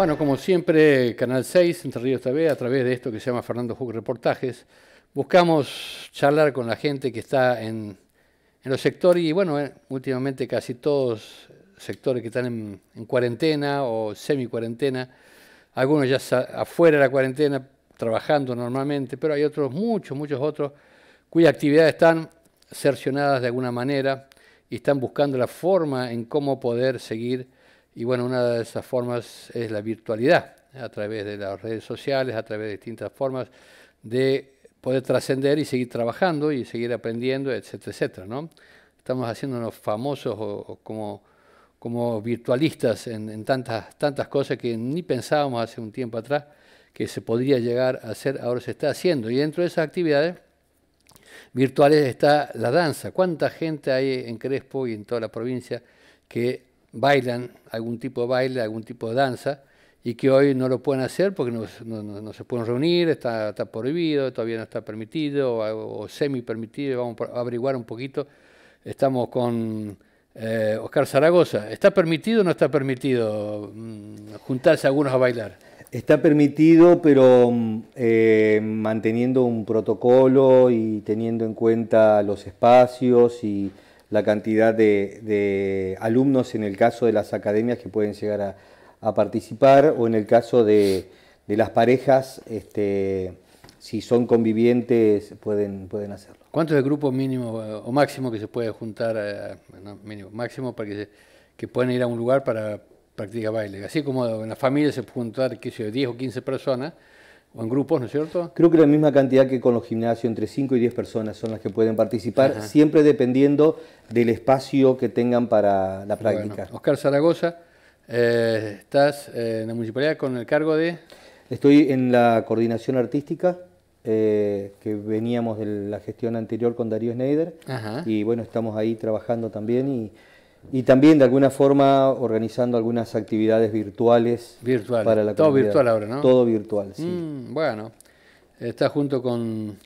Bueno, como siempre, Canal 6, Entre Ríos TV, a través de esto que se llama Fernando Hugo Reportajes, buscamos charlar con la gente que está en, en los sectores, y bueno, eh, últimamente casi todos sectores que están en, en cuarentena o semi-cuarentena, algunos ya afuera de la cuarentena, trabajando normalmente, pero hay otros, muchos, muchos otros, cuyas actividades están cercionadas de alguna manera y están buscando la forma en cómo poder seguir y bueno, una de esas formas es la virtualidad, a través de las redes sociales, a través de distintas formas de poder trascender y seguir trabajando y seguir aprendiendo, etcétera, etcétera. ¿no? Estamos haciéndonos famosos como, como virtualistas en, en, tantas, tantas cosas que ni pensábamos hace un tiempo atrás que se podría llegar a hacer, ahora se está haciendo. Y dentro de esas actividades virtuales está la danza. ¿Cuánta gente hay en Crespo y en toda la provincia que bailan algún tipo de baile, algún tipo de danza, y que hoy no lo pueden hacer porque no, se pueden reunir, está, prohibido, todavía no está permitido o, semi permitido, vamos a averiguar un poquito. Estamos con eh, Oscar Zaragoza. ¿Está permitido o no está permitido mm, juntarse algunos a bailar? Está permitido, pero mm, eh, manteniendo un protocolo y teniendo en cuenta los espacios y la cantidad de, alumnos en el caso de las academias que pueden llegar a, participar o en el caso de, las parejas, este, si son convivientes pueden, pueden hacerlo. ¿Cuánto es el grupo mínimo eh, o máximo que se puede juntar, eh, mínimo, máximo para que, que puedan ir a un lugar para practicar baile? Así como en la familia se puede juntar, qué sé 10 o 15 personas, o en grupos, ¿no es cierto? Creo que la misma cantidad que con los gimnasios, entre 5 y 10 personas son las que pueden participar, siempre dependiendo del espacio que tengan para la práctica. Oscar Zaragoza, eh, estás eh, en la municipalidad con el cargo de... Estoy en la coordinación artística, eh, que veníamos de la gestión anterior con Darío Schneider, y bueno, estamos ahí trabajando también y y también de alguna forma organizando algunas actividades virtuales. Virtual. Para la Todo virtual ahora, ¿no? Todo virtual, sí. Mm, bueno, estás junto con,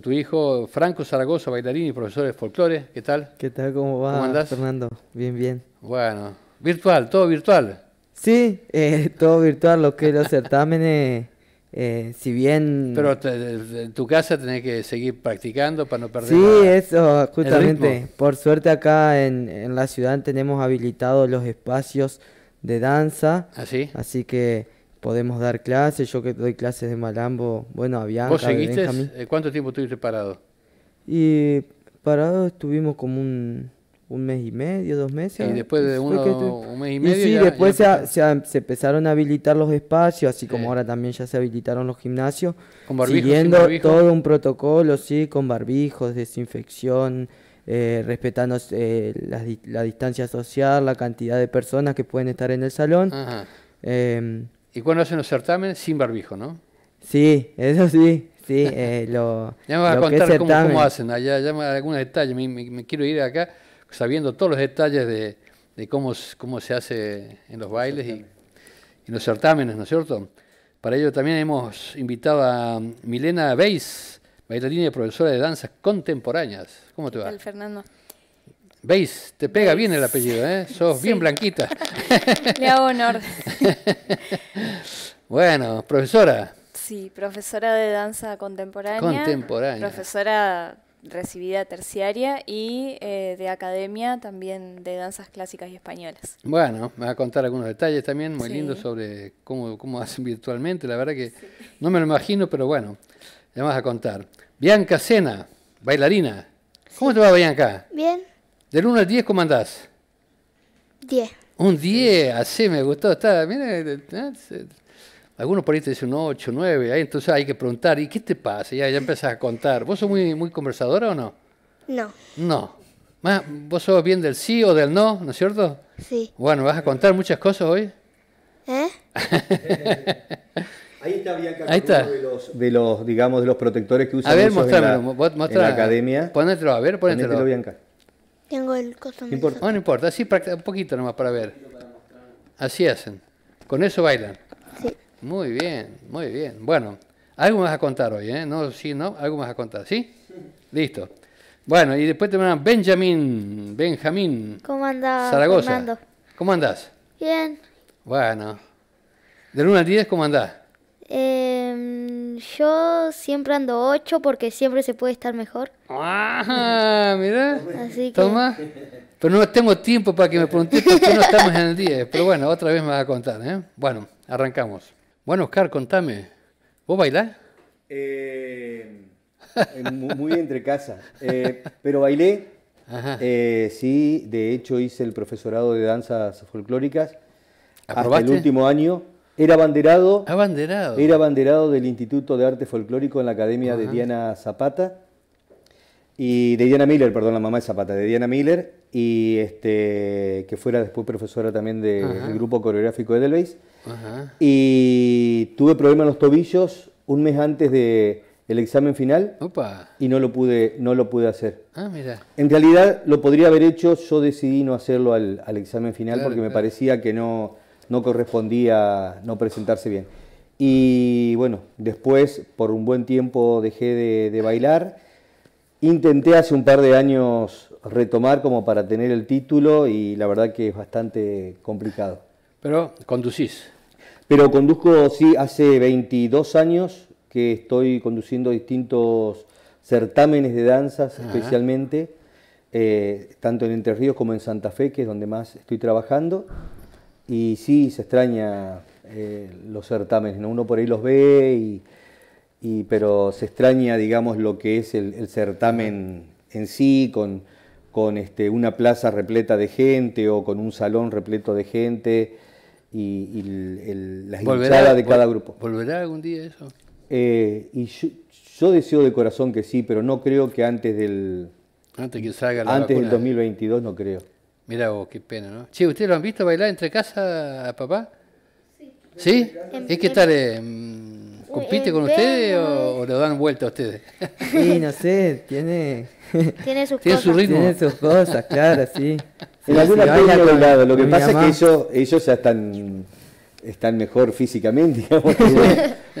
tu hijo Franco Zaragoza, bailarín y profesor de folclore. ¿Qué tal? ¿Qué tal? ¿Cómo va, ¿Cómo andás? Fernando? Bien, bien. Bueno, virtual, todo virtual. Sí, eh, todo virtual, lo que los certámenes eh, eh, si bien... Pero en tu casa tenés que seguir practicando para no perder. Sí, eso, justamente. Por suerte acá en, la ciudad tenemos habilitados los espacios de danza. Así. ¿Ah, así que podemos dar clases. Yo que doy clases de malambo, bueno, a ¿Vos seguiste? Eh, ¿Cuánto tiempo estuviste parado? Y parado estuvimos como un un mes y medio, dos meses. Y después de uno, un mes y medio. Y sí, después Se, empezaron a habilitar los espacios, así como ahora también ya se habilitaron los gimnasios. Con Siguiendo todo un protocolo, sí, con barbijos, desinfección, eh, respetando eh, la, distancia social, la cantidad de personas que pueden estar en el salón. Em, ¿Y cuando hacen los certámenes? Sin barbijo, ¿no? Sí, eso sí. Sí, eh, lo, ya me vas a contar cómo, hacen ya me, algunos me quiero ir acá sabiendo todos los detalles de, cómo, cómo, se hace en los bailes y en los certámenes, ¿no es cierto? Para ello también hemos invitado a Milena Beis, bailarina y profesora de danzas contemporáneas. ¿Cómo te va? El Fernando. Beis, te pega bien el apellido, ¿eh? Sos bien blanquita. Le hago honor. bueno, profesora. Sí, profesora de danza contemporánea. Contemporánea. Profesora recibida terciaria y eh, de academia también de danzas clásicas y españolas. Bueno, me va a contar algunos detalles también muy lindos sobre cómo, cómo hacen virtualmente, la verdad que no me lo imagino, pero bueno, le vas a contar. Bianca Sena, bailarina. ¿Cómo te va Bianca? Bien. Del 1 al 10, ¿cómo andás? 10. Un 10, así me gustó. Está, mira, eh, eh, algunos por ahí te dicen 8, 9, ahí entonces hay que preguntar, ¿y qué te pasa? Ya, ya empezás a contar. ¿Vos sos muy, muy conversadora o no? No. No. Más, ¿Vos sos bien del sí o del no, no es cierto? Sí. Bueno, ¿vas a contar muchas cosas hoy? ¿Eh? Ahí está Bianca, Ahí está. uno de los, de los, digamos, de los protectores que usan a ver, mostrámelo, en, la, mostrá, en la academia. Ponételo, a ver, ponételo. Ponételo, Bianca. Tengo el costumbre. no importa, así un poquito nomás para ver. Así hacen. Con eso bailan. Muy bien, muy bien. Bueno, algo más a contar hoy, ¿eh? No, sí, no, algo más a contar, ¿sí? Listo. Bueno, y después te mandan Benjamín, Benjamín. ¿Cómo andás, Zaragoza. ¿Cómo andás? Bien. Bueno. ¿Del 1 al 10 cómo andás? Em, yo siempre ando 8 porque siempre se puede estar mejor. Ah, mira. Así que... Toma. Pero no tengo tiempo para que me preguntes por qué no estamos en el 10. Pero bueno, otra vez me vas a contar, ¿eh? Bueno, arrancamos. Bueno, Oscar, contame. ¿Vos bailás? Eh, muy, entre casa. Eh, pero bailé. Eh, sí, de hecho hice el profesorado de danzas folclóricas. Hasta el último año. Era abanderado. Era banderado del Instituto de Arte Folclórico en la Academia de Diana Zapata y de Diana Miller, perdón, la mamá de Zapata, de Diana Miller, y este, que fuera después profesora también del grupo coreográfico de Edelweiss. Ajá. Y tuve problemas en los tobillos un mes antes del el examen final Opa. y no lo pude no lo pude hacer. Ah, en realidad lo podría haber hecho, yo decidí no hacerlo al, al examen final porque me parecía que no, no correspondía no presentarse bien. Y bueno, después por un buen tiempo dejé de, de bailar Intenté hace un par de años retomar como para tener el título y la verdad que es bastante complicado. Pero conducís. Pero conduzco, sí, hace 22 años que estoy conduciendo distintos certámenes de danzas especialmente, eh, tanto en Entre Ríos como en Santa Fe, que es donde más estoy trabajando. Y sí, se extraña eh, los certámenes, uno por ahí los ve y pero se extraña, digamos, lo que es el, certamen en sí, con, con este, una plaza repleta de gente o con un salón repleto de gente y, las el, la de cada grupo. ¿Volverá algún día eso? Eh, y yo, deseo de corazón que sí, pero no creo que antes del... Antes que salga la Antes del 2022 no creo. Mira vos, qué pena, ¿no? Che, ¿ustedes lo han visto bailar entre casa a papá? Sí. ¿Sí? ¿Es que estar en ¿Compite eh, con eh, ustedes o, le lo dan vuelta a ustedes? Sí, no sé, tiene... Tiene sus cosas. Su ritmo. Tiene sus cosas, claro, sí. en alguna pena Lo que pasa es que ellos, ellos ya están, están mejor físicamente, digamos.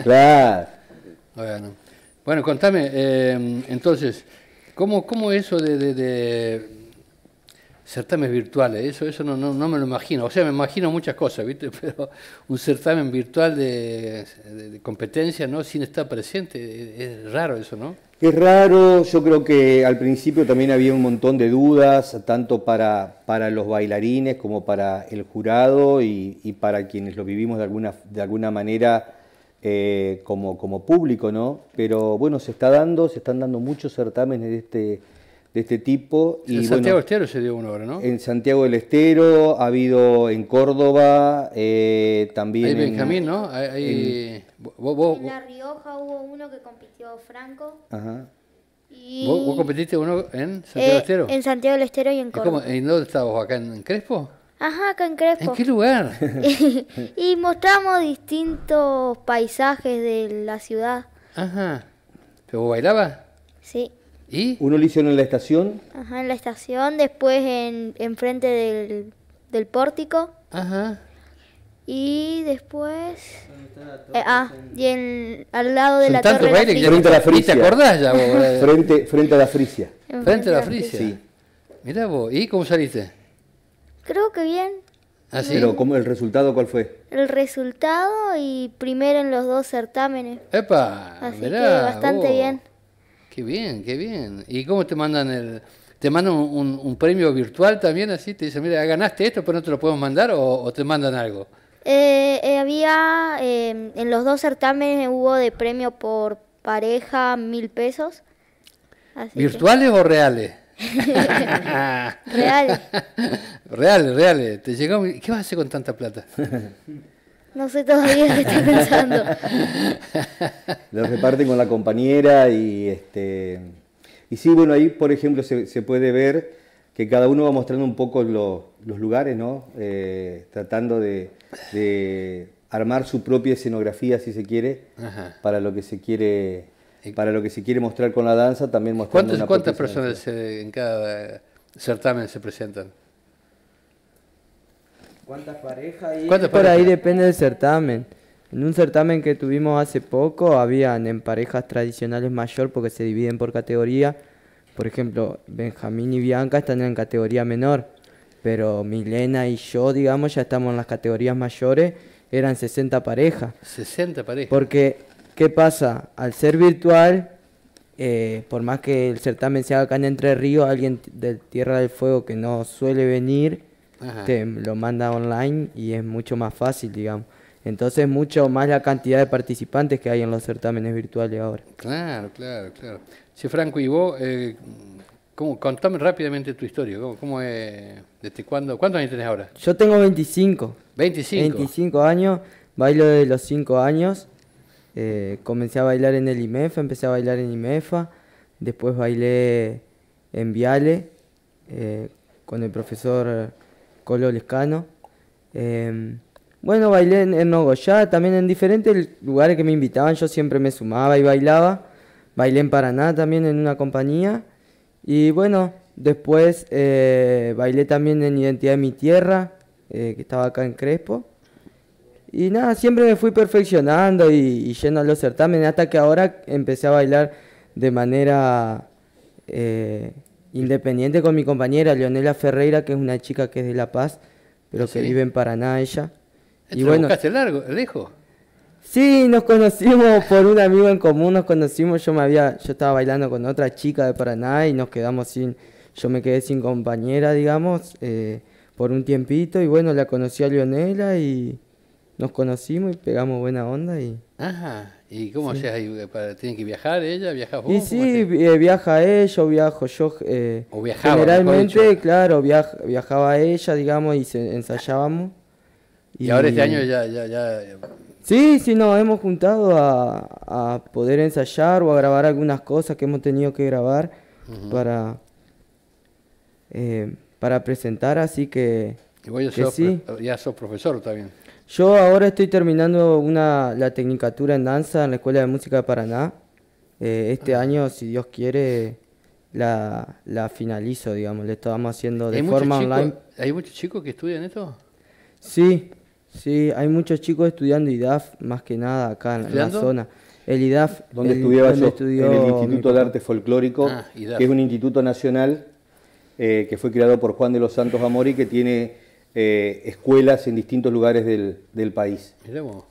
claro. Bueno. bueno, contame, eh, entonces, ¿cómo, ¿cómo eso de Certámenes virtuales, ¿eh? eso, eso no, no, no, me lo imagino. O sea, me imagino muchas cosas, ¿viste? Pero un certamen virtual de, competencia, ¿no? Sin estar presente, es raro eso, ¿no? Es raro, yo creo que al principio también había un montón de dudas, tanto para, para los bailarines como para el jurado y, para quienes lo vivimos de alguna, de alguna manera eh, como, como público, ¿no? Pero bueno, se está dando, se están dando muchos certámenes de este de este tipo. Y, en Santiago del Estero se dio una obra, ¿no? En Santiago del Estero, ha habido en Córdoba, eh, también. en, ¿no? en, La Rioja hubo uno que compitió Franco. Ajá. Y... ¿Vos, competiste uno en Santiago del eh, Estero? En Santiago del Estero y en Córdoba. ¿Y dónde estabas? ¿Acá en, Crespo? Ajá, acá en Crespo. ¿En qué lugar? y mostramos distintos paisajes de la ciudad. Ajá. ¿Pero vos bailabas? Sí. ¿Y? Uno lo hicieron en la estación. Ajá, en la estación, después en, del, pórtico. Ajá. Y después... Eh, ah, y en, al lado de la torre frente la frisia. ¿Te acordás frente, a la frisia. Frente, a la frisia. Sí. Mirá vos, ¿y cómo saliste? Creo que bien. ¿Ah, ¿el resultado cuál fue? El resultado y primero en los dos certámenes. ¡Epa! Así bastante bien. Qué bien, qué bien. ¿Y cómo te mandan el, te mandan un, premio virtual también así? Te dicen, mira, ganaste esto, pero no te lo podemos mandar o, te mandan algo. Eh, eh, había, em, en los dos certámenes hubo de premio por pareja mil pesos. ¿Virtuales o reales? reales. reales, reales. Te llegó, ¿qué vas a hacer con tanta plata? No sé todavía qué estoy pensando. Lo reparten con la compañera y este. Y sí, bueno, ahí por ejemplo se, puede ver que cada uno va mostrando un poco los lugares, ¿no? Eh, tratando de, armar su propia escenografía, si se quiere, para lo que se quiere, para lo que se quiere mostrar con la danza, también mostrando. cuántas personas en cada certamen se presentan? ¿Cuántas parejas? hay? Por ahí depende del certamen. En un certamen que tuvimos hace poco, habían en parejas tradicionales mayor porque se dividen por categoría. Por ejemplo, Benjamín y Bianca están en categoría menor, pero Milena y yo, digamos, ya estamos en las categorías mayores, eran 60 parejas. 60 parejas. Porque, ¿qué pasa? Al ser virtual, eh, por más que el certamen se haga acá en Entre Ríos, alguien de Tierra del Fuego que no suele venir, te lo manda online y es mucho más fácil, digamos. Entonces, mucho más la cantidad de participantes que hay en los certámenes virtuales ahora. Claro, claro, claro. Che, Franco, y vos, eh, ¿cómo, contame rápidamente tu historia. ¿Cómo, cómo ¿Desde cuándo? ¿Cuántos años tenés ahora? Yo tengo 25. 25. 25 años, bailo desde los 5 años. Eh, comencé a bailar en el IMEFA, empecé a bailar en IMEFA. Después bailé en Viale eh, con el profesor Colo Lescano. Em, bueno, bailé en, en Nogoyá, también en diferentes lugares que me invitaban, yo siempre me sumaba y bailaba. Bailé en Paraná también en una compañía. Y bueno, después eh, bailé también en Identidad de mi Tierra, eh, que estaba acá en Crespo. Y nada, siempre me fui perfeccionando y, y, yendo a los certámenes hasta que ahora empecé a bailar de manera eh, Independiente con mi compañera Leonela Ferreira, que es una chica que es de La Paz, pero que vive en Paraná ella. y bueno, largo, lejos? Sí, nos conocimos por un amigo en común, nos conocimos, yo me había, yo estaba bailando con otra chica de Paraná y nos quedamos sin, yo me quedé sin compañera, digamos, eh, por un tiempito y bueno, la conocí a Leonela y nos conocimos y pegamos buena onda y... Ajá. ¿Y cómo sí. Eh, ¿Tienen que viajar ella? ¿Viajas vos? Y sí, eh, viaja ella viajo yo. Eh, o viajaba. Generalmente, claro, viajaba ella, digamos, y ensayábamos. Y, ahora este año ya, ya, ya, Sí, sí, nos hemos juntado a, poder ensayar o a grabar algunas cosas que hemos tenido que grabar para, para presentar, así que... Y ya, que ya sos profesor también. Yo ahora estoy terminando una, la tecnicatura en danza en la Escuela de Música de Paraná. Eh, este ah. año, si Dios quiere, la, la finalizo, digamos. Le estamos haciendo de forma online. ¿Hay muchos chicos que estudian esto? Sí, sí, hay muchos chicos estudiando IDAF, más que nada acá en la zona. El IDAF, donde estudiaba yo, en el Instituto de Arte Folclórico, ah, que es un instituto nacional eh, que fue creado por Juan de los Santos Amori, que tiene eh, escuelas en distintos lugares del, del país.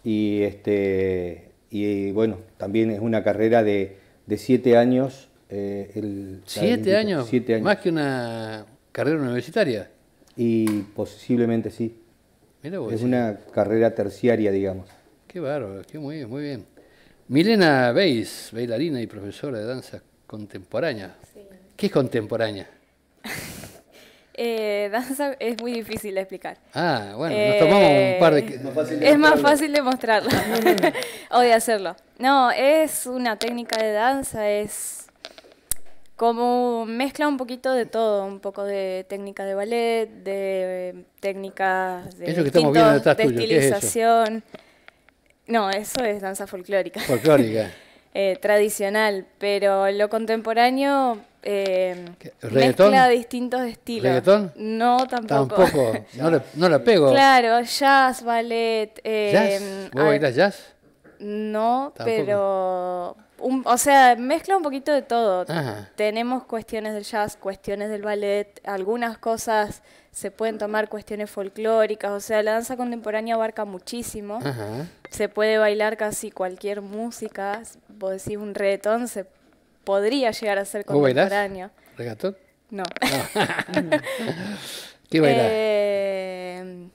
Y, este, y bueno, también es una carrera de, siete años. Eh, el, ¿Siete, años? Más que una carrera universitaria. Y posiblemente sí. es una carrera terciaria, digamos. Qué bárbaro, qué muy bien, muy bien. Milena Beis, bailarina y profesora de danza contemporánea. ¿Qué es contemporánea? Eh, danza es muy difícil de explicar. Ah, bueno, nos tomamos un par de... Eh, es más fácil de mostrarlo o de hacerlo. No, es una técnica de danza, es como mezcla un poquito de todo, un poco de técnica de ballet, de eh, técnicas de, eso de estilización. No, eso es danza folclórica. Folclórica. tradicional, pero lo contemporáneo eh, mezcla distintos estilos. ¿Reggaetón? No, tampoco. Tampoco, no, no la pego. Claro, jazz, ballet. Eh, ¿Jazz? ¿Vos ah, jazz? No, pero... o sea, mezcla un poquito de todo. Tenemos cuestiones del jazz, cuestiones del ballet, algunas cosas se pueden tomar cuestiones folclóricas, o sea, la danza contemporánea abarca muchísimo. Se puede bailar casi cualquier música, vos decís un reggaetón, se podría llegar a ser contemporáneo. ¿Regatón? No. no. ¿Qué bailás? Eh,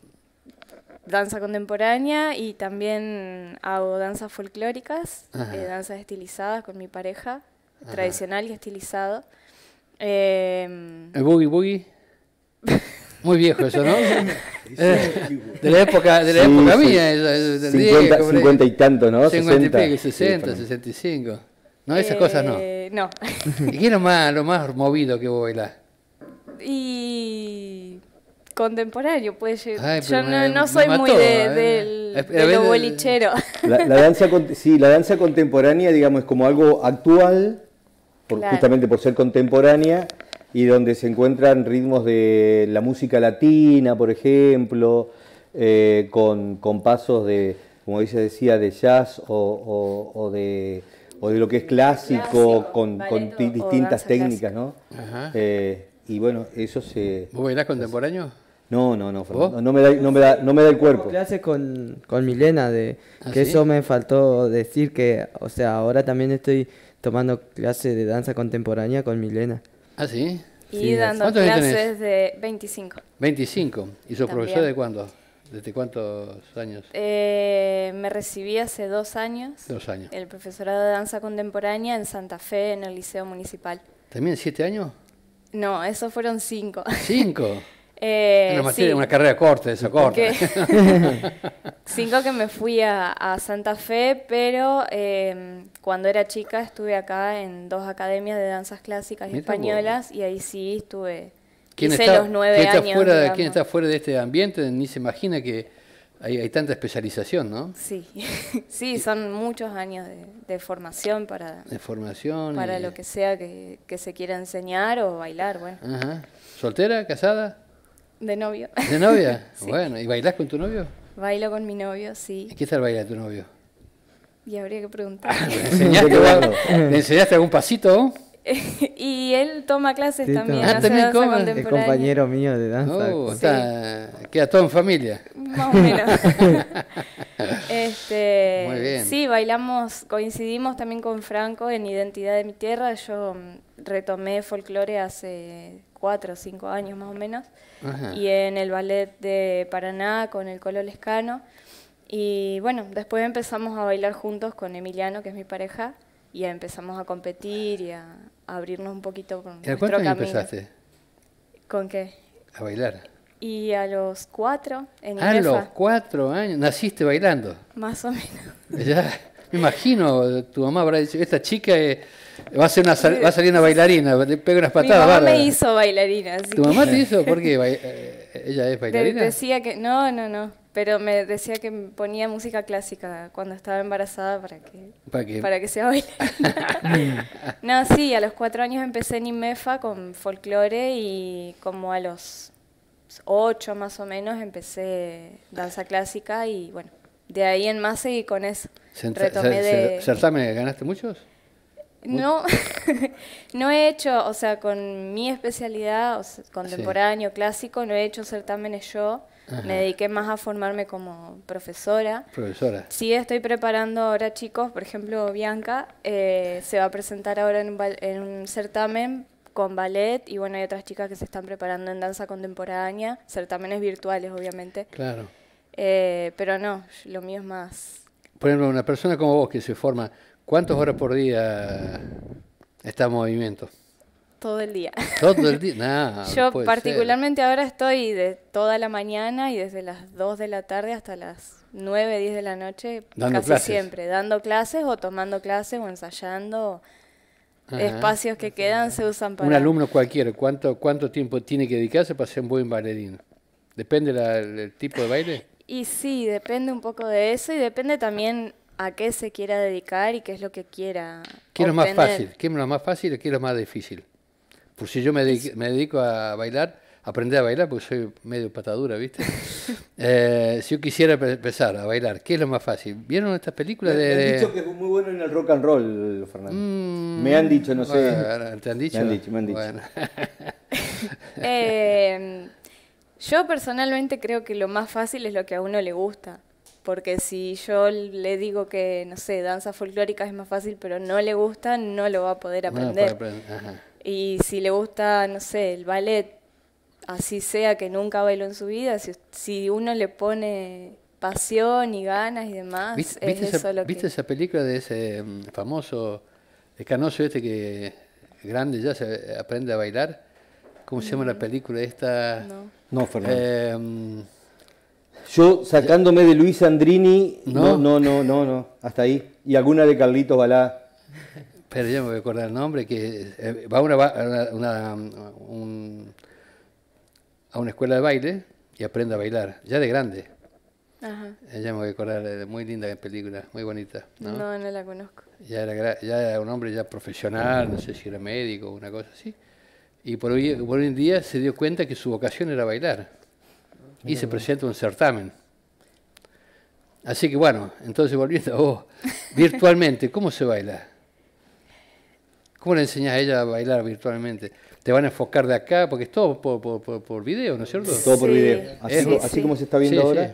danza contemporánea y también hago danzas folclóricas, eh, danzas estilizadas con mi pareja, tradicional y estilizado. Eh, ¿El boogie boogie? Em, Muy viejo eso, ¿no? de la época, de la época mía, del 50, 50 y tanto, ¿no? 50 y pico, 60, 65. No, esas eh, cosas no no. ¿Y qué es lo más, lo más movido que vos bailás? Y contemporáneo, pues. Yo no, soy muy de, del lo bolichero. La, danza, sí, la danza contemporánea, digamos, es como algo actual, justamente por ser contemporánea, y donde se encuentran ritmos de la música latina, por ejemplo, eh, con, pasos de, como dice decía, de jazz o de o de lo que es clásico, con, distintas técnicas, ¿no? Eh, y bueno, eso se... ¿Vos bailás contemporáneo? No, no, no, no, me da, no, me da, no me da el cuerpo. clases con, Milena, de, ¿Ah, que eso me faltó decir, que, o sea, ahora también estoy tomando clases de danza contemporánea con Milena. ¿Ah, sí? Y dando clases de 25. 25. ¿Y su profesor de cuándo? ¿Desde cuántos años? Eh, me recibí hace dos años. Dos años. El profesorado de danza contemporánea en Santa Fe, en el Liceo Municipal. ¿También siete años? No, esos fueron cinco. ¿Cinco? Eh, una, una, carrera corta, esa corta. Cinco que me fui a, Santa Fe, pero em, cuando era chica estuve acá en dos academias de danzas clásicas españolas y ahí sí estuve ¿Quién está, fuera, está fuera de este ambiente ni se imagina que hay, tanta especialización, ¿no? Sí, sí, son muchos años de, formación para, formación para lo que sea que, se quiera enseñar o bailar, bueno. ¿Soltera, casada? De novio. ¿De novia? Bueno, ¿y bailás con tu novio? Bailo con mi novio, sí. ¿Qué tal baila tu novio? Y habría que preguntar. Ah, enseñaste, enseñaste algún pasito? y él toma clases también. Es ah, compañero mío de danza. Uh, queda todo en familia. Más o menos. Este, sí, bailamos, coincidimos también con Franco en Identidad de mi Tierra. Yo mm, retomé folclore hace cuatro o cinco años más o menos. Y en el ballet de Paraná con el Colo Lescano. Y bueno, después empezamos a bailar juntos con Emiliano, que es mi pareja y empezamos a competir y a, abrirnos un poquito con nuestro camino. ¿Con qué empezaste? ¿Con qué? A bailar. Y a los cuatro ah, A los cuatro años, naciste bailando. Más o menos. Ya, me imagino, tu mamá habrá dicho, esta chica eh, va, a ser una, va a salir una bailarina, le pega unas patadas. Mi mamá me hizo bailarina. ¿Tu mamá te hizo? ¿Por qué? Eh, ¿Ella es bailarina? De decía que, no, no, no. Pero me decía que ponía música clásica cuando estaba embarazada para que, ¿Para, baile que no, sí, a los cuatro años empecé en IMEFA con folclore y como a los ocho más o menos empecé danza clásica y bueno, de ahí en más seguí con eso. Retomé de... ganaste muchos? No, no he hecho, o sea, con mi especialidad, contemporáneo, clásico, no he hecho certámenes yo. Me dediqué más a formarme como profesora. Profesora. Sí, estoy preparando ahora chicos, por ejemplo, Bianca eh, se va a presentar ahora en un, certamen con ballet y bueno, hay otras chicas que se están preparando en danza contemporánea, certámenes virtuales obviamente. Claro. Eh, pero no, lo mío es más... Por ejemplo, una persona como vos que se forma, ¿cuántas horas por día está en movimiento? todo el día. Yo particularmente ahora estoy de toda la mañana y desde las 2 de la tarde hasta las 9, 10 de la noche, casi siempre, dando clases o tomando clases o ensayando. Espacios que quedan se usan para... Un alumno cualquiera, ¿cuánto, cuánto tiempo tiene que dedicarse para ser un buen bailarín? ¿Depende del tipo de baile? Y sí, depende un poco de eso y depende también a qué se quiera dedicar y qué es lo que quiera. ¿Qué es lo más fácil? ¿Qué es lo más fácil o qué es lo más difícil? Pues si yo me, dedico, me dedico a bailar, aprender a bailar, porque soy medio patadura, ¿viste? Eh, si yo quisiera empezar a bailar, ¿qué es lo más fácil? ¿Vieron estas películas de...? Me han dicho que es muy bueno en el rock and roll, Fernando. Mm, me han dicho, no sé. ¿Te han dicho? Me han dicho, me han dicho. Em, yo personalmente creo que lo más fácil es lo que a uno le gusta. Porque si yo le digo que, no sé, danza folclórica es más fácil, pero no le gusta, no lo va a poder aprender. No, y si le gusta, no sé, el ballet, así sea que nunca bailó en su vida, si, uno le pone pasión y ganas y demás, es eso esa, que... ¿Viste esa película de ese mm, famoso escanoso este que grande ya se aprende a bailar? ¿Cómo se llama la mm. película esta? No, Fernando. Eh, yo sacándome de Luis Andrini, no, no, no, no, no, hasta ahí. Y alguna de Carlitos Balá pero yo me voy a acordar el nombre, que eh, va, a una escuela de baile y aprende a bailar, ya de grande. Eh, ya me voy a acordar, eh, muy linda la película, muy bonita. No, no, la conozco. Ya era, un hombre ya profesional, no sé si era médico o una cosa así. Y por hoy, día se dio cuenta que su vocación era bailar. Y se presenta un certamen. Así que bueno, entonces volviendo a vos, virtualmente, ¿cómo se baila? ¿Cómo le enseñás a ella a bailar virtualmente? Te van a enfocar de acá, porque es todo por, video, ¿no es cierto? Todo por video. Así, como se está viendo ahora.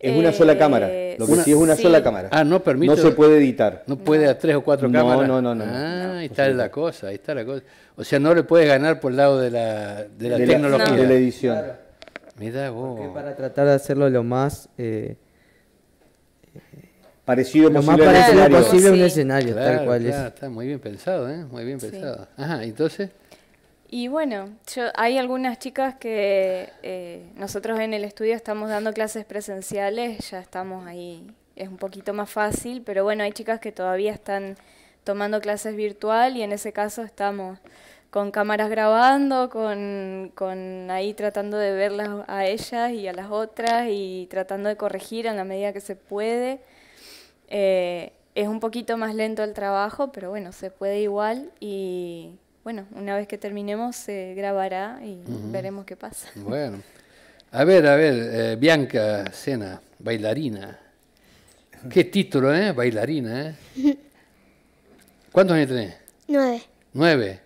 Es una sola cámara. Lo que sí es una sola eh, cámara. Ah, no permite. No se puede editar. No puede a tres o cuatro cámaras. No, no, no. Ah, ahí está la cosa, ahí está la cosa. O sea, no le puedes ganar por el lado de la, tecnología. de la edición. Mira vos. para tratar de hacerlo lo más eh, parecido lo más parecido posible un escenario, tal cual es. Está muy bien pensado, ¿eh? Muy bien pensado. Ajá, entonces. Y bueno, hay algunas chicas que eh, nosotros en el estudio estamos dando clases presenciales, ya estamos ahí, es un poquito más fácil, pero bueno, hay chicas que todavía están tomando clases virtual y en ese caso estamos con cámaras grabando, con, con, ahí tratando de verlas a ellas y a las otras y tratando de corregir en la medida que se puede. Eh, es un poquito más lento el trabajo, pero bueno, se puede igual y bueno, una vez que terminemos se grabará y veremos qué pasa. Bueno. A ver, a ver, eh, Bianca Sena, bailarina. Qué título, ¿eh? Bailarina, ¿eh? ¿Cuántos años tenés? Nueve. Nueve.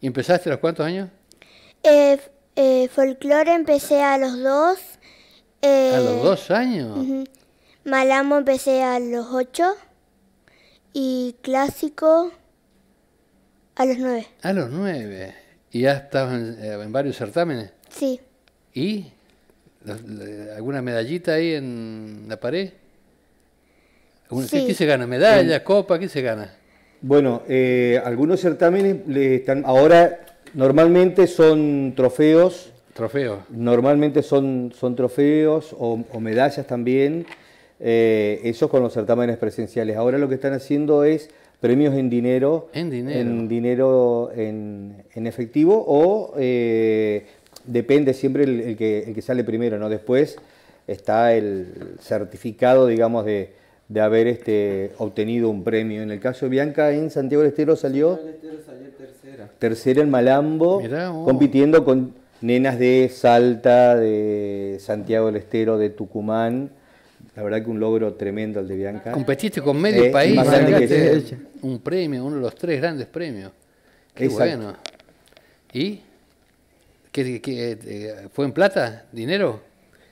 ¿Y empezaste a los cuántos años? Eh, eh folclore empecé a los dos. ¿A los dos años? Malamo empecé a los 8 y clásico a los 9. A los 9. ¿Y ya estaban eh, en, varios certámenes? Sí. ¿Y? ¿Alguna medallita ahí en la pared? Sí. ¿Qué, se gana? ¿Medallas, copa? ¿Qué se gana? Bueno, eh, algunos certámenes le están ahora normalmente son trofeos. Trofeos. Normalmente son, son trofeos o medallas también eso eh, con los certámenes presenciales. Ahora lo que están haciendo es premios en dinero, en dinero, en, en, efectivo o eh, depende siempre el, que, sale primero, ¿no? Después está el certificado, digamos, de, haber este, obtenido un premio. En el caso de Bianca, en Santiago del Estero salió... tercera. Tercera en Malambo, compitiendo con nenas de Salta, de Santiago del Estero, de Tucumán la verdad que un logro tremendo el de Bianca. Competiste con medio eh, país. un premio, uno de los tres grandes premios. Qué bueno. ¿Y? ¿Qué, eh, ¿Fue en plata? ¿Dinero?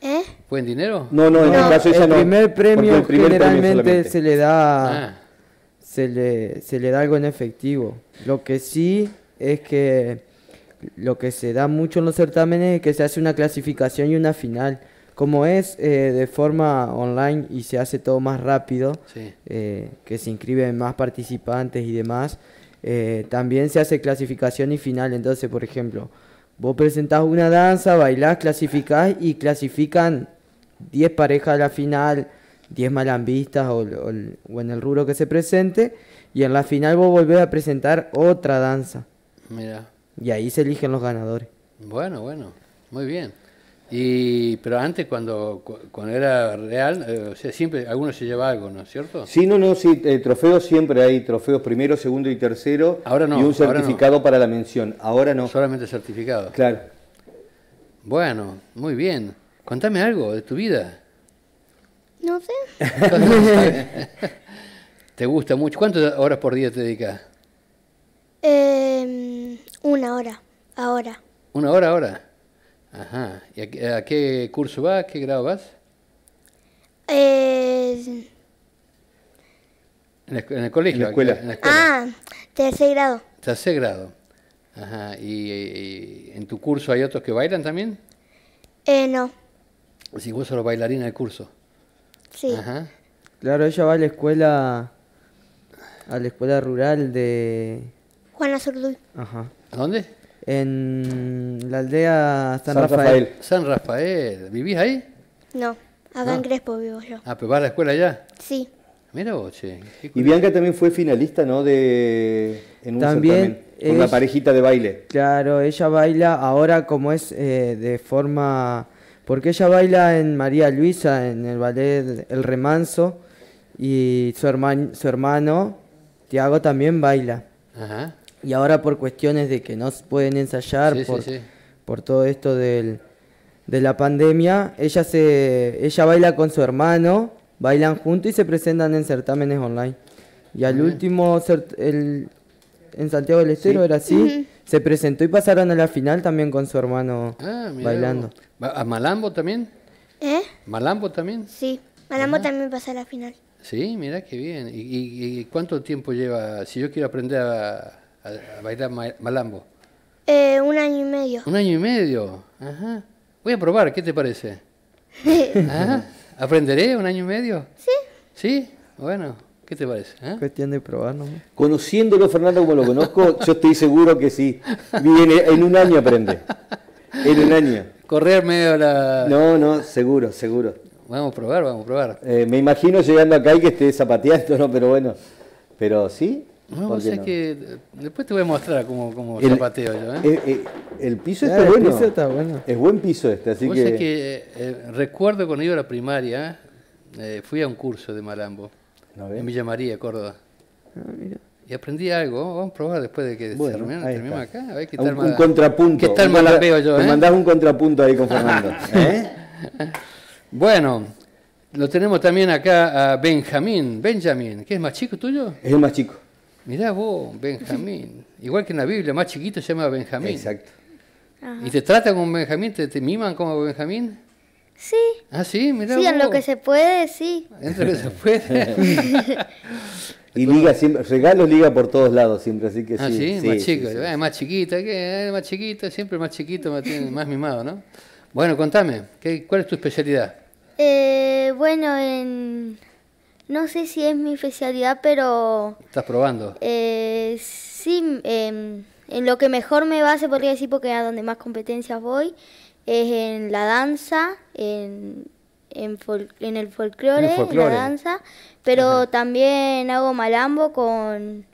¿Eh? ¿Fue en dinero? No, no, en el caso Primer premio primer generalmente se le da. Ah. Se le, se le da algo en efectivo. Lo que sí es que lo que se da mucho en los certámenes es que se hace una clasificación y una final como es eh, de forma online y se hace todo más rápido, eh, que se inscriben más participantes y demás, eh, también se hace clasificación y final. Entonces, por ejemplo, vos presentás una danza, bailás, clasificás y clasifican 10 parejas a la final, 10 malambistas o, o, en el rubro que se presente, y en la final vos volvés a presentar otra danza. Mira. Y ahí se eligen los ganadores. Bueno, bueno, muy bien. Y, pero antes, cuando, cuando era real, eh, siempre alguno se lleva algo, ¿no es cierto? Sí, no, no, sí, eh, trofeos siempre hay, trofeos primero, segundo y tercero. Ahora no. Y un certificado para la mención, ahora no. Solamente certificado. Claro. Bueno, muy bien. Contame algo de tu vida. No sé. ¿Te gusta mucho? ¿Cuántas horas por día te dedicas? Em, una hora, ahora. ¿Una hora ahora? Ajá. ¿Y a, qué curso vas? ¿Qué grado vas? Eh... En, el, colegio. En la escuela. Ah, tercer grado. Tercer grado. Ajá. ¿Y, en tu curso hay otros que bailan también? Eh, no. Si vos solo bailarina del curso. Sí. Ajá. Claro, ella va a la escuela a la escuela rural de Juana Azurduy. Ajá. ¿A dónde? en la aldea San, Rafael. San Rafael, ¿vivís ahí? No, a San Crespo vivo yo. Ah, pero vas a la escuela allá. Sí. Mira vos, Y Bianca también fue finalista, ¿no? De, en un también con la parejita de baile. Claro, ella baila ahora como es eh, de forma... Porque ella baila en María Luisa, en el ballet El Remanso, y su, su hermano, Tiago, también baila. Ajá. Y ahora por cuestiones de que no pueden ensayar, por, todo esto del, de la pandemia, ella, se, ella baila con su hermano, bailan juntos y se presentan en certámenes online. Y al último, el, en Santiago del Estero era así, se presentó y pasaron a la final también con su hermano ah, bailando. ¿A Malambo también? ¿Eh? ¿Malambo también? Sí, Malambo ah. también pasó a la final. Sí, mira qué bien. y, cuánto tiempo lleva? Si yo quiero aprender a, a, a bailar malambo? Eh, un año y medio. ¿Un año y medio? Ajá. Voy a probar, ¿qué te parece? ¿Aprenderé un año y medio? Sí. ¿Sí? Bueno, ¿qué te parece? ¿Eh? Cuestión de probar, Conociéndolo, Fernando, como lo conozco, yo estoy seguro que sí. Viene, en un año aprende. En un año. Correr medio la... No, no, seguro, seguro. Vamos a probar, vamos a probar. Eh, me imagino llegando acá y que esté zapateando, ¿no? Pero bueno, pero sí, no, que eh, después te voy a mostrar cómo, cómo el, zapateo yo. ¿eh? Eh, el piso está, bueno. Es buen piso este, así que... recuerdo cuando iba a la primaria, fui a un curso de malambo en Villa María, Córdoba. Ah, y aprendí algo. Vamos a probar después de que bueno, acá. un, contrapunto. ¿Qué tal malambeo yo? Te mandás un contrapunto ahí con Fernando. bueno, lo tenemos también acá a Benjamín. Benjamín, ¿qué es más chico tuyo? Es el más chico. Mirá vos, Benjamín. Igual que en la Biblia, más chiquito se llama Benjamín. Exacto. ¿Y te tratan como Benjamín? ¿Te, miman como Benjamín? Sí. ¿Ah, sí? Mirá sí, en lo que se puede, sí. En lo que se puede. y liga siempre, regalos liga por todos lados siempre, así que sí. Ah, sí, más chico, eh, más chiquita, ¿qué? Eh, más chiquita, siempre más chiquito, más, mimado, ¿no? Bueno, contame, ¿qué, ¿cuál es tu especialidad? Eh, bueno, en no sé si es mi especialidad, pero... ¿Estás probando? Eh, sí, em, en lo que mejor me va, se podría decir, porque a donde más competencias voy, es en la danza, en, el folclore, en la danza, pero también hago malambo con,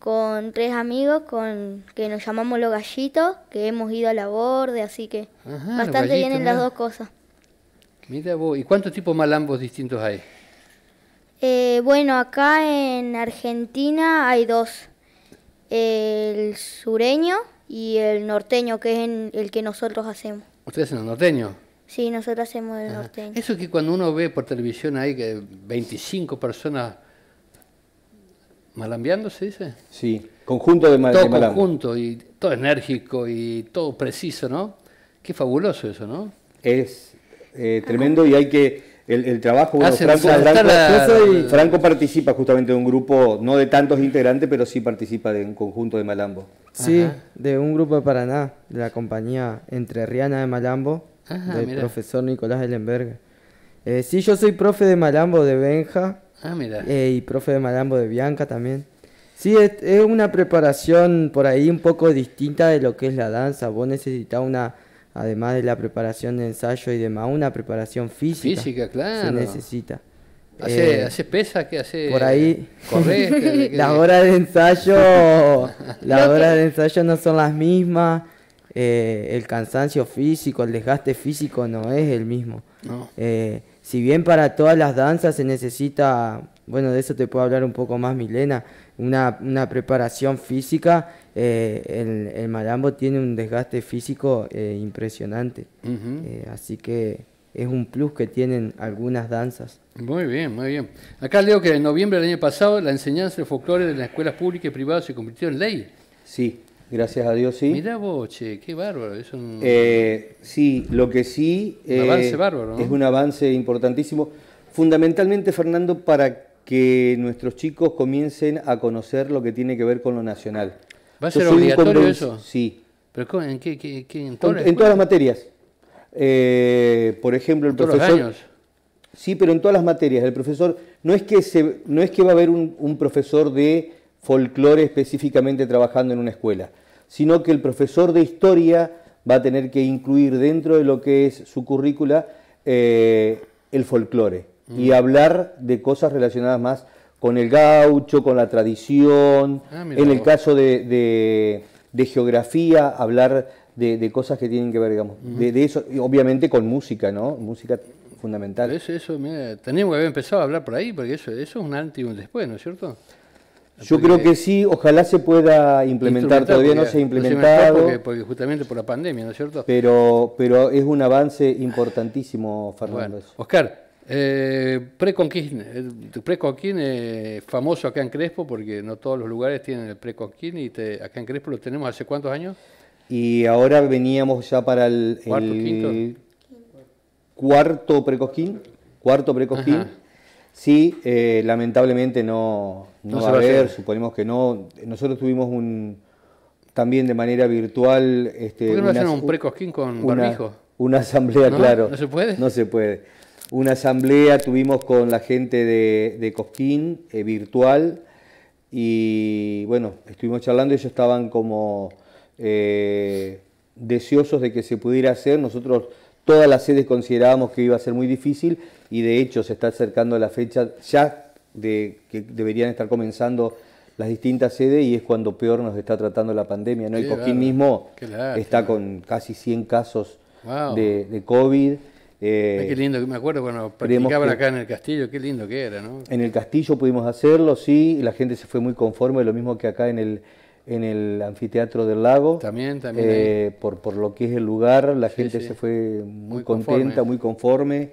con tres amigos con que nos llamamos los gallitos, que hemos ido a la borde, así que bastante bien en las dos cosas. Mira ¿y cuántos tipos malambos distintos hay? Eh, bueno, acá en Argentina hay dos, el sureño y el norteño, que es el que nosotros hacemos. ¿Ustedes hacen el norteño? Sí, nosotros hacemos el norteño. Eso que cuando uno ve por televisión hay que 25 personas malambiando, ¿se dice? Sí, conjunto de malambiando. Todo conjunto y todo enérgico y todo preciso, ¿no? Qué fabuloso eso, ¿no? Es eh, tremendo y hay que el, trabajo. Bueno, ah, Franco, participa justamente de un grupo, no de tantos integrantes, pero sí participa de un conjunto de Malambo. Sí, de un grupo de Paraná, de la compañía Entre Entrerriana de Malambo, del profesor Nicolás Ellenberg. Eh, sí, yo soy profe de Malambo de Benja ah, eh, y profe de Malambo de Bianca también. Sí, es, una preparación por ahí un poco distinta de lo que es la danza. Vos necesitas una además de la preparación de ensayo y demás, una preparación física. Se necesita. Hace, eh, hace pesa, que hace? Por ahí. corre. las horas de ensayo, las horas de ensayo no son las mismas. Eh, el cansancio físico, el desgaste físico no es el mismo. Eh, si bien para todas las danzas se necesita, bueno, de eso te puedo hablar un poco más, Milena, una, una preparación física eh, el, el, tiene un desgaste físico eh, impresionante. Eh, así que es un plus que tienen algunas danzas. Muy bien, muy bien. Acá leo que en noviembre del año pasado la enseñanza de folclore en las escuelas públicas y privadas se convirtió en ley. Sí, gracias a Dios sí. Mira, vos, qué bárbaro. sí, lo que sí... Un avance bárbaro. Es un avance importantísimo. Fundamentalmente, Fernando, para que nuestros chicos comiencen a conocer lo que tiene que ver con lo nacional. ¿Va a ser obligatorio eso? Sí. ¿Pero en qué? en, todas las materias. Eh, por ejemplo, el profesor. Sí, pero en todas las materias. El profesor. No es que, no es que va a haber un, profesor de folclore específicamente trabajando en una escuela, sino que el profesor de historia va a tener que incluir dentro de lo que es su currícula eh, el folclore y mm. hablar de cosas relacionadas más con el gaucho, con la tradición, ah, en el caso de, geografía, hablar de, cosas que tienen que ver, digamos, de, eso, y obviamente con música, ¿no? Música fundamental. Pero eso, eso mira, tenemos que haber empezado a hablar por ahí, porque eso, eso es un antes y un después, ¿no es cierto? Yo creo que sí, ojalá se pueda implementar, todavía no se ha implementado. justamente por la pandemia, ¿no es cierto? Pero, pero es un avance importantísimo, Fernando. Oscar, eh, precoquin, es famoso acá en Crespo porque no todos los lugares tienen el precoquín y acá en Crespo lo tenemos hace cuántos años. Y ahora veníamos ya para el, cuarto, el cuarto Precosquín, cuarto Sí, eh, lamentablemente no, no, va a haber, suponemos que no. Nosotros tuvimos un también de manera virtual. Este, ¿Por qué no hacen un Precosquín con una, barbijo? Una asamblea, claro. ¿No se puede? No se puede una asamblea tuvimos con la gente de, Cosquín, eh, virtual, y bueno, estuvimos charlando, ellos estaban como eh, deseosos de que se pudiera hacer, nosotros todas las sedes considerábamos que iba a ser muy difícil, y de hecho se está acercando la fecha ya de que deberían estar comenzando las distintas sedes y es cuando peor nos está tratando la pandemia, ¿no? y Cosquín mismo está con casi 100 casos de COVID. Eh, ah, qué lindo, me acuerdo cuando practicaban acá en el castillo, qué lindo que era, ¿no? En el castillo pudimos hacerlo, sí, y la gente se fue muy conforme, lo mismo que acá en el, en el anfiteatro del lago. También, también. Eh, por, por lo que es el lugar, la gente se fue muy, contenta, muy conforme.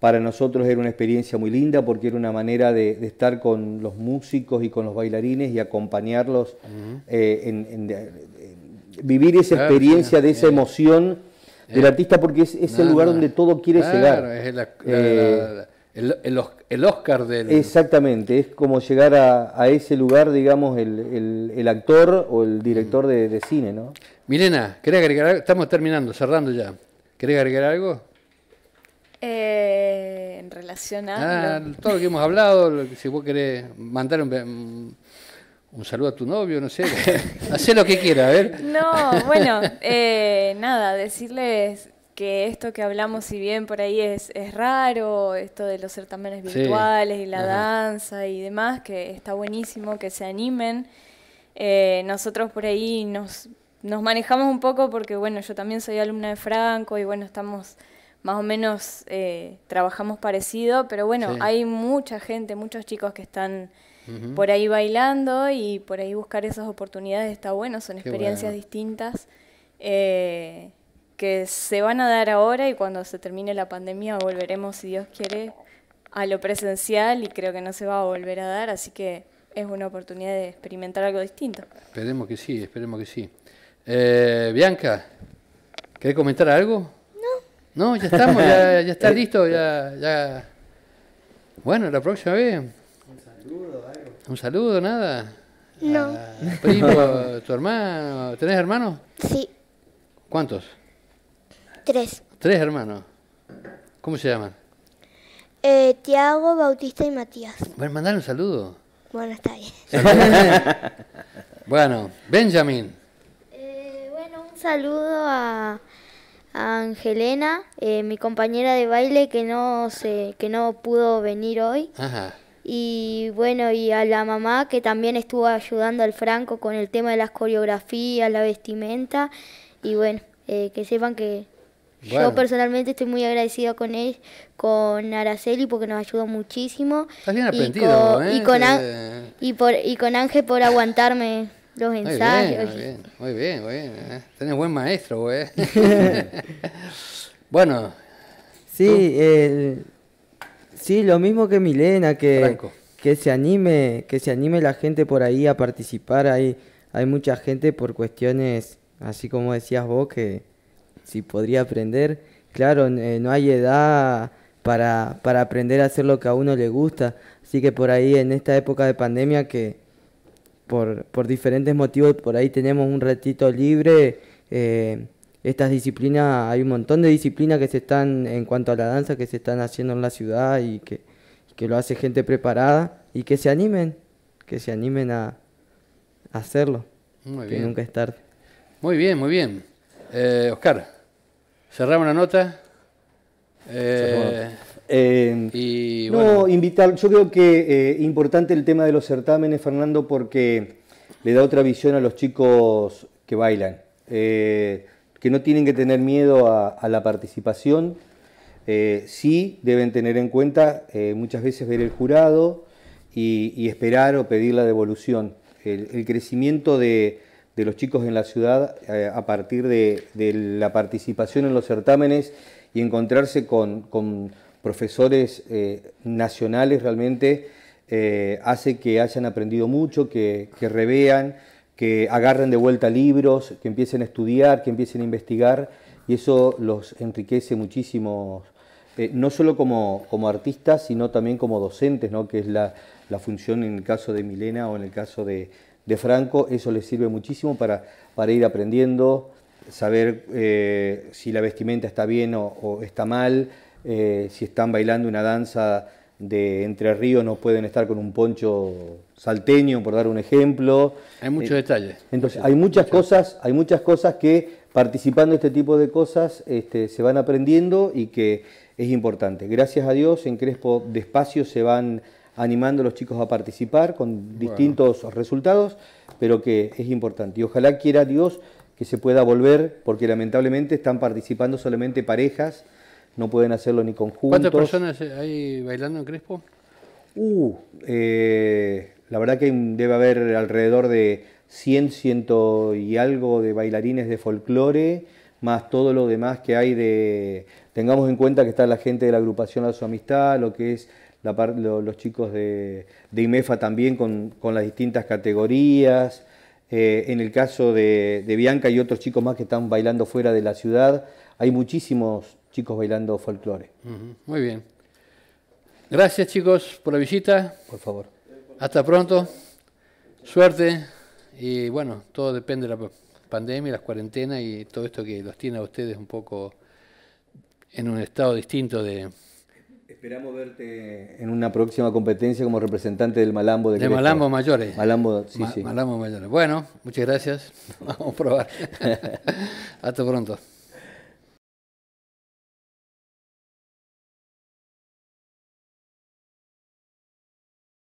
Para nosotros era una experiencia muy linda porque era una manera de, estar con los músicos y con los bailarines y acompañarlos, eh, en, vivir esa experiencia de esa emoción del eh, artista porque es, el lugar donde todo quiere llegar. el, Oscar del... Exactamente, es como llegar a, ese lugar, digamos, el, actor o el director mm. de, cine, ¿no? Milena, ¿querés agregar algo? Estamos terminando, cerrando ya. ¿Querés agregar algo? Eh, en relación a... Ah, todo lo que hemos hablado, si vos querés mandar un, un saludo a tu novio, no sé, hace lo que quiera, a ver. No, bueno, eh, nada, decirles que esto que hablamos, si bien por ahí es, es raro, esto de los certámenes virtuales y la danza y demás, que está buenísimo, que se animen. Eh, nosotros por ahí nos, nos manejamos un poco porque, bueno, yo también soy alumna de Franco y, bueno, estamos más o menos, eh, trabajamos parecido, pero bueno, hay mucha gente, muchos chicos que están por ahí bailando y por ahí buscar esas oportunidades está bueno, son experiencias distintas eh, que se van a dar ahora y cuando se termine la pandemia volveremos, si Dios quiere, a lo presencial y creo que no se va a volver a dar, así que es una oportunidad de experimentar algo distinto. Esperemos que sí, esperemos que sí. Eh, Bianca, ¿querés comentar algo? No. No, ya estamos, ya, ya está listo, ya, ya. Bueno, la próxima vez. Un saludo, ¿Un saludo, nada? No. Ah, primo, tu hermano. ¿Tenés hermanos? Sí. ¿Cuántos? Tres. ¿Tres hermanos? ¿Cómo se llaman? Eh, Tiago, Bautista y Matías. Bueno, mandar un saludo. Bueno, está bien. bueno, Benjamín. Eh, bueno, un saludo a, a Angelena, eh, mi compañera de baile que no, se, que no pudo venir hoy. Ajá y bueno, y a la mamá que también estuvo ayudando al Franco con el tema de las coreografías, la vestimenta y bueno, eh, que sepan que yo personalmente estoy muy agradecido con él, con Araceli porque nos ayudó muchísimo. ¿eh? y con, Y con, Ángel por aguantarme los ensayos. Muy bien, muy bien, ¿eh? tienes buen maestro, güey. bueno. Sí, el Sí, lo mismo que Milena, que, que se anime, que se anime la gente por ahí a participar. Hay, hay mucha gente por cuestiones, así como decías vos, que si podría aprender. Claro, eh, no hay edad para, para aprender a hacer lo que a uno le gusta. Así que por ahí en esta época de pandemia que por, por diferentes motivos por ahí tenemos un ratito libre, eh, estas disciplinas, hay un montón de disciplinas que se están, en cuanto a la danza, que se están haciendo en la ciudad y que, lo hace gente preparada y que se animen, que se animen a, hacerlo. Muy bien. nunca es tarde. Muy bien, muy bien. Eh, Oscar, cerramos la nota. Eh, eh, no, invitar, yo creo que importante el tema de los certámenes, Fernando, porque le da otra visión a los chicos que bailan. Eh, que no tienen que tener miedo a, la participación. Eh, sí deben tener en cuenta eh, muchas veces ver el jurado y, esperar o pedir la devolución. El, crecimiento de, los chicos en la ciudad eh, a partir de, la participación en los certámenes y encontrarse con, profesores nacionales realmente hace que hayan aprendido mucho, que, que revean que agarren de vuelta libros, que empiecen a estudiar, que empiecen a investigar, y eso los enriquece muchísimo, eh, no solo como, como, artistas, sino también como docentes, ¿no? que es la, función en el caso de Milena o en el caso de, de Franco, eso les sirve muchísimo para, para ir aprendiendo, saber eh, si la vestimenta está bien o, está mal, eh, si están bailando una danza de Entre Ríos no pueden estar con un poncho salteño, por dar un ejemplo. Hay muchos eh, detalles. Entonces, hay muchas cosas, hay muchas cosas que participando este tipo de cosas este, se van aprendiendo y que es importante. Gracias a Dios, en Crespo despacio se van animando los chicos a participar con distintos resultados, pero que es importante. Y ojalá quiera Dios que se pueda volver, porque lamentablemente están participando solamente parejas no pueden hacerlo ni conjuntos. ¿Cuántas personas hay bailando en Crespo? Uh, eh, la verdad que debe haber alrededor de 100, ciento y algo de bailarines de folclore, más todo lo demás que hay de... Tengamos en cuenta que está la gente de la agrupación La Su Amistad, lo que es la los chicos de, IMEFA también con, las distintas categorías. Eh, en el caso de, de Bianca y otros chicos más que están bailando fuera de la ciudad, hay muchísimos chicos bailando folclore. Muy bien. Gracias chicos por la visita. Por favor. Hasta pronto. Suerte. Y bueno, todo depende de la pandemia, las cuarentenas y todo esto que los tiene a ustedes un poco en un estado distinto de... Esperamos verte en una próxima competencia como representante del Malambo de, Malambo Mayores. Malambo, sí, sí. Malambo Mayores. Bueno, muchas gracias. Vamos a probar. Hasta pronto.